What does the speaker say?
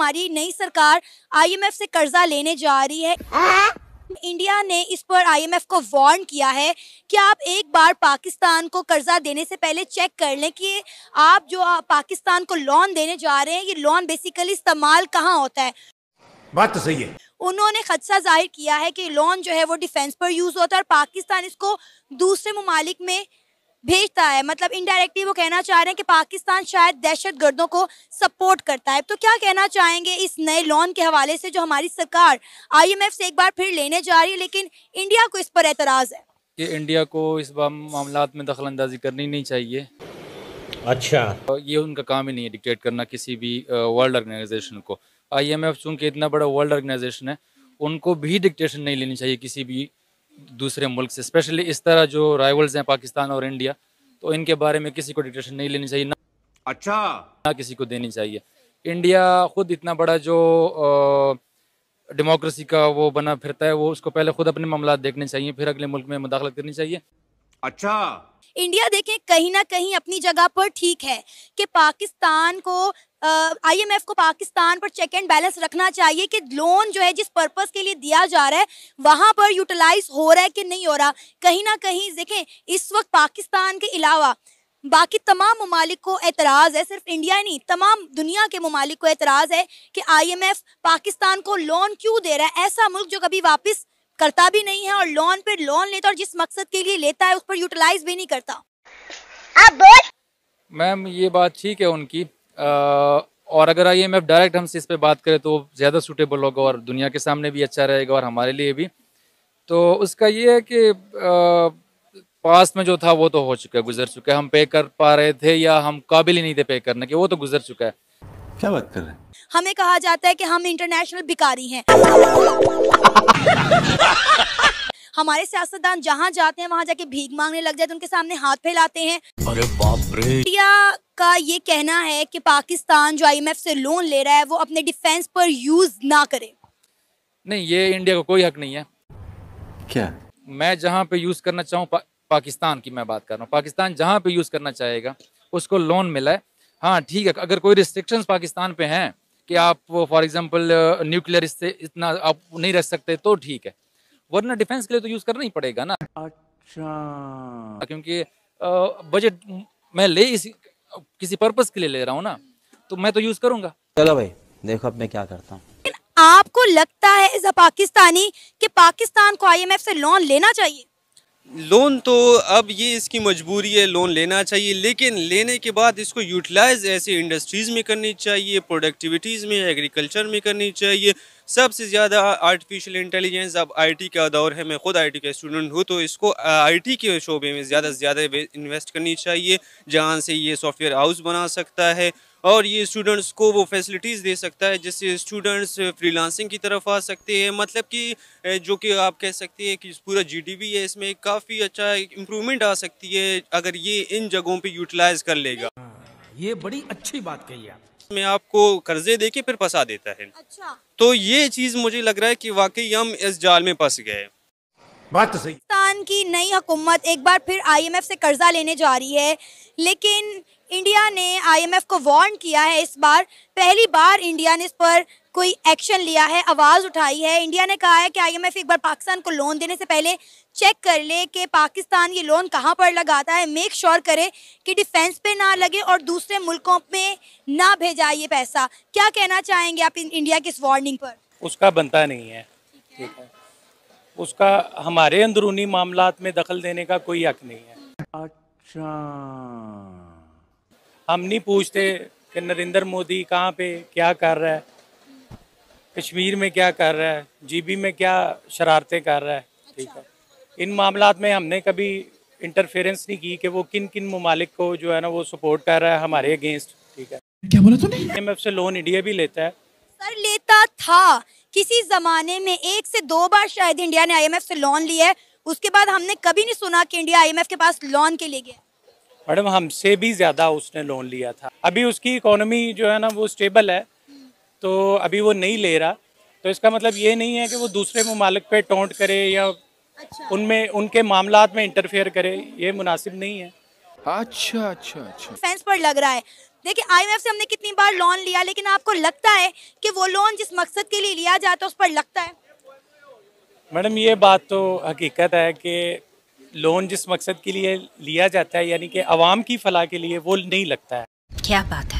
हमारी नई सरकार आईएमएफ से कर्जा लेने जा रही है इंडिया ने इस पर आईएमएफ को वार्न किया है कि आप एक बार पाकिस्तान को कर्जा देने से पहले चेक कर लें कि आप जो पाकिस्तान को लोन देने जा रहे हैं ये लोन बेसिकली इस्तेमाल कहाँ होता है बात तो सही है उन्होंने खदशा जाहिर किया है कि लोन जो है वो डिफेंस पर यूज होता है और पाकिस्तान इसको दूसरे ममालिक में भेजता है मतलब इनडायरेक्टली वो कहना चाह रहे हैं कि पाकिस्तान शायद दहशत गर्दों को सपोर्ट करता है तो क्या कहना चाहेंगे इस नए लोन के हवाले से जो हमारी सरकार आईएमएफ से एक बार फिर लेने जा रही है लेकिन इंडिया को इस पर एतराज़ है कि इंडिया को इस बार मामला में दखल अंदाजी करनी नहीं चाहिए अच्छा ये उनका काम ही नहीं है डिक्टेट करना किसी भी वर्ल्ड ऑर्गेनाइजेशन को आईएमएफ चूंकि इतना बड़ा वर्ल्ड ऑर्गेनाइजेशन है उनको भी डिक्टेशन नहीं लेनी चाहिए किसी भी दूसरे मुल्क से स्पेशली इस तरह जो राइवल्स हैं पाकिस्तान और इंडिया तो इनके बारे में किसी को डिटेशन नहीं लेनी चाहिए ना अच्छा ना किसी को देनी चाहिए इंडिया खुद इतना बड़ा जो डेमोक्रेसी का वो बना फिरता है वो उसको पहले खुद अपने मामला देखने चाहिए फिर अगले मुल्क में मुदाखलत करनी चाहिए अच्छा इंडिया देखें कहीं ना कहीं अपनी जगह पर ठीक है कि पाकिस्तान को आईएमएफ को पाकिस्तान पर चेक एंड बैलेंस रखना चाहिए कि लोन जो है जिस पर्पस के लिए दिया जा रहा है वहां पर यूटिलाइज हो रहा है कि नहीं हो रहा कहीं ना कहीं देखें इस वक्त पाकिस्तान के अलावा बाकी तमाम ममालिक को एतराज़ है सिर्फ इंडिया ही नहीं तमाम दुनिया के ममालिक को एतराज़ है कि आईएमएफ पाकिस्तान को लोन क्यों दे रहा है ऐसा मुल्क जो कभी वापस करता भी नहीं है और लोन पे लोन लेता और जिस मकसद के लिए लेता है उस पर यूटिलाइज भी नहीं करता मैम ये बात ठीक है उनकी और अगर आई डायरेक्ट हमसे इस पर बात करें तो ज़्यादा सूटेबल होगा और दुनिया के सामने भी अच्छा रहेगा और हमारे लिए भी तो उसका ये है कि पास्ट में जो था वो तो हो चुका है गुजर चुका है हम पे कर पा रहे थे या हम काबिल ही नहीं थे पे करने के वो तो गुजर चुका है क्या बात कर रहे हैं हमें कहा जाता है कि हम इंटरनेशनल भिकारी हैं हमारे सियासतदान जहाँ जाते हैं वहाँ जाके भीख मांगने लग जाए तो उनके सामने हाथ फैलाते हैं अरे बाप रे इंडिया का ये कहना है कि पाकिस्तान जो आई से लोन ले रहा है वो अपने डिफेंस पर यूज ना करे नहीं ये इंडिया का को कोई हक नहीं है क्या मैं जहाँ पे यूज करना चाहूँ पा, पाकिस्तान की मैं बात कर रहा हूँ पाकिस्तान जहाँ पे यूज करना चाहेगा उसको लोन मिला है हाँ ठीक है अगर कोई रिस्ट्रिक्शंस पाकिस्तान पे हैं कि आप फॉर एग्जांपल न्यूक्लियर इससे इतना आप नहीं रख सकते तो ठीक है वरना डिफेंस के लिए तो यूज करना ही पड़ेगा ना अच्छा हाँ, क्योंकि बजट मैं ले इस किसी पर्पज के लिए ले रहा हूँ ना तो मैं तो यूज करूंगा चलो भाई देखो अब मैं क्या करता हूँ आपको लगता है पाकिस्तानी कि पाकिस्तान को आईएमएफ से लोन लेना चाहिए लोन तो अब ये इसकी मजबूरी है लोन लेना चाहिए लेकिन लेने के बाद इसको यूटिलाइज ऐसे इंडस्ट्रीज़ में करनी चाहिए प्रोडक्टिविटीज़ में एग्रीकल्चर में करनी चाहिए सबसे ज़्यादा आर्टिफिशियल इंटेलिजेंस अब आईटी का दौर है मैं ख़ुद आईटी का स्टूडेंट हूँ तो इसको आईटी के शोबे में ज़्यादा से ज़्यादा इन्वेस्ट करनी चाहिए जहाँ से ये सॉफ्टवेयर हाउस बना सकता है और ये स्टूडेंट्स को वो फैसिलिटीज़ दे सकता है जिससे स्टूडेंट्स फ्रीलांसिंग की तरफ आ सकते हैं मतलब कि जो कि आप कह सकते हैं कि पूरा जीडीपी है इसमें काफ़ी अच्छा इम्प्रूवमेंट आ सकती है अगर ये इन जगहों पर यूटिलाइज़ कर लेगा हाँ, ये बड़ी अच्छी बात कही आप मैं आपको कर्जे दे के फिर फंसा देता है अच्छा। तो ये चीज़ मुझे लग रहा है कि वाकई हम इस जाल में फंस गए बात तो सही पाकिस्तान की नई हुकूमत एक बार फिर आईएमएफ से कर्जा लेने जा रही है लेकिन इंडिया ने आईएमएफ को वार्न किया है इस बार पहली बार इंडिया ने इस पर कोई एक्शन लिया है आवाज़ उठाई है इंडिया ने कहा है कि आईएमएफ एक बार पाकिस्तान को लोन देने से पहले चेक कर ले कि पाकिस्तान ये लोन कहाँ पर लगाता है मेक श्योर करे कि डिफेंस पे ना लगे और दूसरे मुल्कों में ना भेजा ये पैसा क्या कहना चाहेंगे आप इंडिया की इस वार्निंग पर उसका बनता नहीं है ठीक है उसका हमारे अंदरूनी मामला में दखल देने का कोई हक नहीं है अच्छा हम नहीं पूछते कि नरेंद्र मोदी कहाँ पे क्या कर रहा है कश्मीर में क्या कर रहा है जीबी में क्या शरारतें कर रहा है ठीक अच्छा। है इन मामला में हमने कभी इंटरफेरेंस नहीं की कि वो किन किन ममालिक को जो है ना वो सपोर्ट कर रहा है हमारे अगेंस्ट ठीक है क्या बोला तूने से लोन इंडिया भी लेता है सर लेता था किसी जमाने में एक से दो बार शायद इंडिया ने आईएमएफ से लोन लिया है उसके बाद हमने कभी नहीं सुना कि इंडिया आईएमएफ के पास लोन के लिए गया मैडम हमसे भी ज़्यादा उसने लोन लिया था अभी उसकी इकोनॉमी जो है ना वो स्टेबल है तो अभी वो नहीं ले रहा तो इसका मतलब ये नहीं है कि वो दूसरे ममालिक पे टोंट करे या अच्छा। उनमें उनके मामला में इंटरफेयर करे ये मुनासिब नहीं है अच्छा अच्छा अच्छा फैंस पर लग रहा है देखिए आईएमएफ से हमने कितनी बार लोन लिया लेकिन आपको लगता है कि वो लोन जिस मकसद के लिए लिया जाता है उस पर लगता है मैडम ये बात तो हकीकत है कि लोन जिस मकसद के लिए लिया जाता है यानी कि आवाम की फलाह के लिए वो नहीं लगता है क्या बात है